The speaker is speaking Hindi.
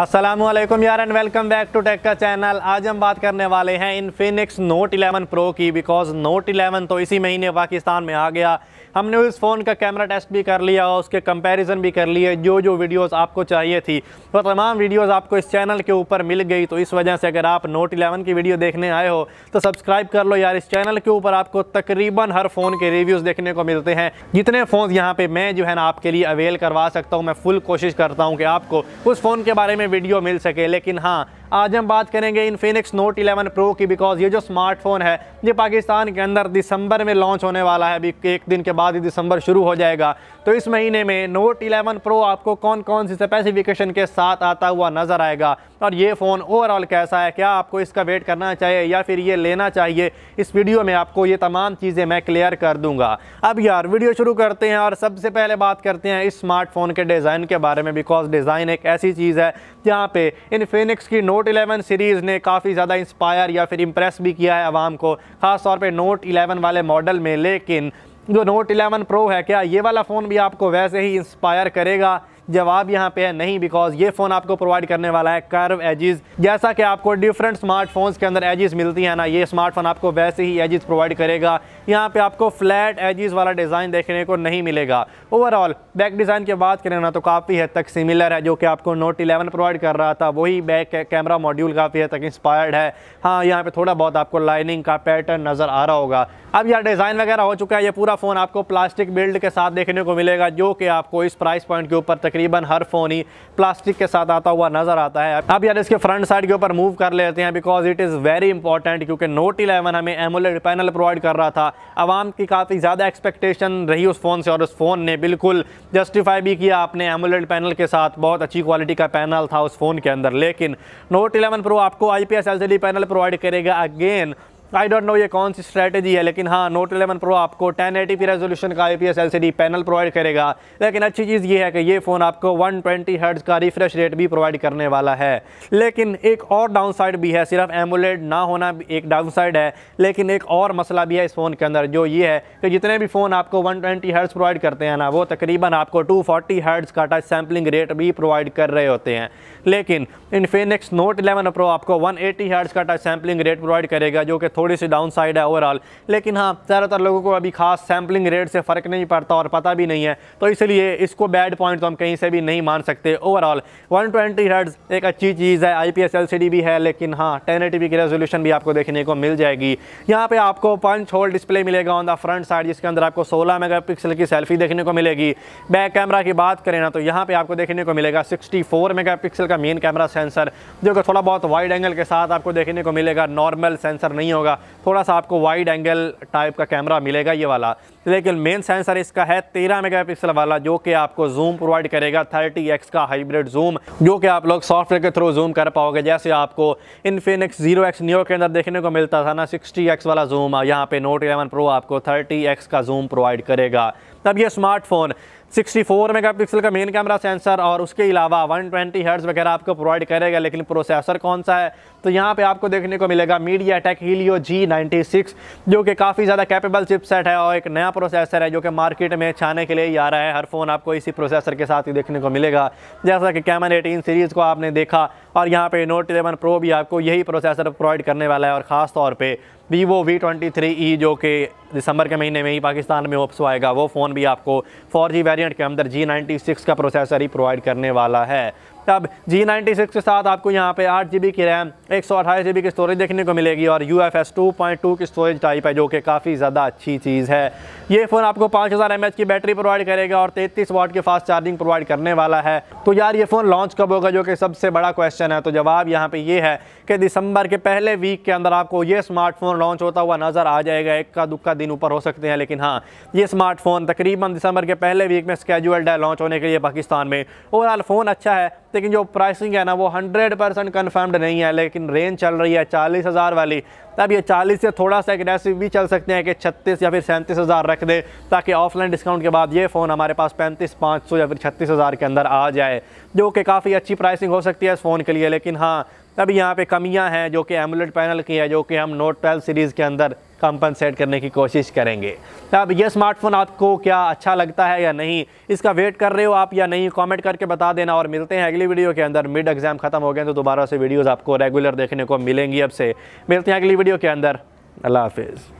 असलम यार and welcome back to tech का चैनल आज हम बात करने वाले हैं इन्फिनिक्स नोट 11 प्रो की बिकॉज नोट 11 तो इसी महीने पाकिस्तान में आ गया हमने उस फ़ोन का कैमरा टेस्ट भी कर लिया और उसके कंपैरिजन भी कर लिए जो जो वीडियोस आपको चाहिए थी तो तमाम वीडियोस आपको इस चैनल के ऊपर मिल गई तो इस वजह से अगर आप नोट 11 की वीडियो देखने आए हो तो सब्सक्राइब कर लो यार इस चैनल के ऊपर आपको तकरीबन हर फ़ोन के रिव्यूज़ देखने को मिलते हैं जितने फ़ोन यहाँ पर मैं जो है ना आपके लिए अवेल करवा सकता हूँ मैं फुल कोशिश करता हूँ कि आपको उस फ़ोन के बारे में वीडियो मिल सके लेकिन हाँ आज हम बात करेंगे फिनिक्स नोट 11 प्रो की बिकॉज ये जो स्मार्टफोन है ये पाकिस्तान के अंदर दिसंबर में लॉन्च होने वाला है अभी एक दिन के बाद ही दिसंबर शुरू हो जाएगा तो इस महीने में नोट 11 प्रो आपको कौन कौन सी स्पेसिफिकेशन के साथ आता हुआ नज़र आएगा और ये फ़ोन ओवरऑल कैसा है क्या आपको इसका वेट करना चाहिए या फिर ये लेना चाहिए इस वीडियो में आपको ये तमाम चीज़ें मैं क्लियर कर दूंगा अब यार वीडियो शुरू करते हैं और सबसे पहले बात करते हैं इस स्मार्टफोन के डिज़ाइन के बारे में बिकॉज डिज़ाइन एक ऐसी चीज़ है जहाँ पे इनफिनिक्स की नोट नोट 11 सीरीज़ ने काफ़ी ज़्यादा इंस्पायर या फिर इम्प्रेस भी किया है आवाम को ख़ास तौर पे नोट 11 वाले मॉडल में लेकिन जो नोट 11 प्रो है क्या ये वाला फ़ोन भी आपको वैसे ही इंस्पायर करेगा जवाब यहाँ पे है नहीं बिकॉज ये फ़ोन आपको प्रोवाइड करने वाला है कर्व एजिज जैसा कि आपको डिफरेंट स्मार्टफोन्स के अंदर एजिज मिलती है ना ये स्मार्टफोन आपको वैसे ही एजिस प्रोवाइड करेगा यहाँ पे आपको फ्लैट एजिज वाला डिज़ाइन देखने को नहीं मिलेगा ओवरऑल बैक डिज़ाइन की बात करें ना तो काफ़ी हद तक सिमिलर है जो कि आपको नोट इलेवन प्रोवाइड कर रहा था वही बैक कैमरा मॉड्यूल काफ़ी हद तक इंस्पायर्ड है हाँ यहाँ पर थोड़ा बहुत आपको लाइनिंग का पैटर्न नज़र आ रहा होगा अब यह डिज़ाइन वगैरह हो चुका है ये पूरा फ़ोन आपको प्लास्टिक बिल्ड के साथ देखने को मिलेगा जो कि आपको इस प्राइस पॉइंट के ऊपर तकरीबन तकरीबन हर फ़ोन ही प्लास्टिक के साथ आता हुआ नज़र आता है अब यार इसके फ्रंट साइड के ऊपर मूव कर लेते हैं because it is very important क्योंकि नोट इलेवन हमें एमोलेड पैनल प्रोवाइड कर रहा था आवाम की काफ़ी ज़्यादा एक्सपेक्टेशन रही उस फ़ोन से और उस फ़ोन ने बिल्कुल जस्टिफाई भी किया आपने एमोलेड पैनल के साथ बहुत अच्छी क्वालिटी का पैनल था उस फ़ोन के अंदर लेकिन नोट इलेवन प्रो आपको आई पी पैनल प्रोवाइड करेगा अगेन आई डोंट नो ये कौन सी स्ट्रेटेजी है लेकिन हाँ नोट 11 प्रो आपको 1080p रेजोल्यूशन का सी डी पैनल प्रोवाइड करेगा लेकिन अच्छी चीज़ ये है कि ये फ़ोन आपको 120 ट्वेंटी का रिफ्रेश रेट भी प्रोवाइड करने वाला है लेकिन एक और डाउनसाइड भी है सिर्फ एमुलेट ना होना एक डाउनसाइड है लेकिन एक और मसला भी है इस फ़ोन के अंदर जो ये है कि जितने भी फ़ोन आपको वन ट्वेंटी प्रोवाइड करते हैं ना वो तकरीबन आपको टू फोर्टी का टच सैम्पलिंग रेट भी प्रोवाइड कर रहे होते हैं लेकिन फेनिक्स नोट इलेवन प्रो आपको वन एटी का टच सैम्पलिंग रेट प्रोवाइड करेगा जो कि थोड़ी सी डाउन साइड है ओवरऑल लेकिन हाँ ज़्यादातर लोगों को अभी खास सैम्पलिंग रेट से फ़र्क नहीं पड़ता और पता भी नहीं है तो इसलिए इसको बैड पॉइंट तो हम कहीं से भी नहीं मान सकते ओवरऑल वन ट्वेंटी एक अच्छी चीज़ है आई पी भी है लेकिन हाँ टेन की रेजोल्यूशन भी आपको देखने को मिल जाएगी यहाँ पर आपको पंच होल डिस्प्ले मिलेगा ऑन द फ्रंट साइड जिसके अंदर आपको सोलह मेगा की सेल्फी देखने को मिलेगी बैक कैमरा की बात करें ना तो यहाँ पर आपको देखने को मिलेगा सिक्सटी मेगापिक्सल का मेन कैमरा सेंसर जो कि थोड़ा बहुत वाइड एंगल के साथ आपको देखने को मिलेगा नॉर्मल सेंसर नहीं होगा होगा थोड़ा सा आपको वाइड एंगल टाइप का कैमरा मिलेगा ये वाला लेकिन मेन सेंसर इसका है तेरह मेगापिक्सल वाला जो कि आपको जूम प्रोवाइड करेगा थर्टी का हाइब्रिड जूम जो कि आप लोग सॉफ्टवेयर के थ्रू जूम कर पाओगे जैसे आपको इनफिनिक्स जीरो एक्स न्यू के अंदर देखने को मिलता था ना सिक्सटी वाला जूम यहाँ पे नोट इलेवन प्रो आपको थर्टी का जूम प्रोवाइड करेगा तब ये स्मार्टफोन 64 मेगापिक्सल का मेन कैमरा सेंसर और उसके अलावा 120 ट्वेंटी वगैरह आपको प्रोवाइड करेगा लेकिन प्रोसेसर कौन सा है तो यहाँ पे आपको देखने को मिलेगा मीडिया टेक हीलियो जी जो कि काफ़ी ज़्यादा कैपेबल चिपसेट है और एक नया प्रोसेसर है जो कि मार्केट में छाने के लिए ही आ रहा है हर फ़ोन आपको इसी प्रोसेसर के साथ ही देखने को मिलेगा जैसा कि कैमन एटीन सीरीज़ को आपने देखा और यहाँ पर नोट इलेवन प्रो भी आपको यही प्रोसेसर प्रोवाइड करने वाला है और ख़ास तौर पर Vivo V twenty three E जो कि दिसंबर के महीने में ही पाकिस्तान में ओप्स आएगा वो फ़ोन भी आपको फोर जी वेरियंट के अंदर जी नाइन्टी सिक्स का प्रोसेसर ही प्रोवाइड करने वाला है अब जी सिक्स के साथ आपको यहाँ पे आठ जी बी की रैम एक सौ जी बी की स्टोरेज देखने को मिलेगी और U F S two point two की स्टोरेज टाइप है जो कि काफ़ी ज़्यादा अच्छी चीज़ है ये फ़ोन आपको पाँच हज़ार एम एच की बैटरी प्रोवाइड करेगा और 33 वाट की फास्ट चार्जिंग प्रोवाइड करने वाला है तो यार ये फ़ोन लॉन्च कब होगा जो कि सबसे बड़ा क्वेश्चन है तो जवाब यहाँ पर ये है कि दिसंबर के पहले वीक के अंदर आपको ये स्मार्टफोन लॉन्च होता हुआ नज़र आ जाएगा इक्का दुक्का दिन ऊपर हो सकते हैं लेकिन हाँ ये स्मार्टफोन तकरीबन दिसंबर के पहले वीक में स्केजुअल्ड है लॉन्च होने के लिए पाकिस्तान में ओवरऑल फ़ोन अच्छा है लेकिन जो प्राइसिंग है ना वो 100 परसेंट कन्फर्म्ड नहीं है लेकिन रेंज चल रही है चालीस हज़ार वाली तब ये चालीस से थोड़ा सा एग्रेसिव भी चल सकते हैं कि छत्तीस या फिर सैंतीस हज़ार रख दे ताकि ऑफलाइन डिस्काउंट के बाद ये फ़ोन हमारे पास पैंतीस पाँच सौ या फिर छत्तीस हज़ार के अंदर आ जाए जो कि काफ़ी अच्छी प्राइसिंग हो सकती है इस फ़ोन के लिए लेकिन हाँ तभी यहाँ पे कमियाँ हैं जो कि एमुलेट पैनल की है जो कि हम नोट 12 सीरीज़ के अंदर कंपनसेट करने की कोशिश करेंगे अब ये स्मार्टफ़ोन आपको क्या अच्छा लगता है या नहीं इसका वेट कर रहे हो आप या नहीं कमेंट करके बता देना और मिलते हैं अगली वीडियो के अंदर मिड एग्ज़ाम ख़त्म हो गए तो दोबारा से वीडियोज़ आपको रेगुलर देखने को मिलेंगी अब से मिलते हैं अगली वीडियो के अंदर अल्लाह हाफिज़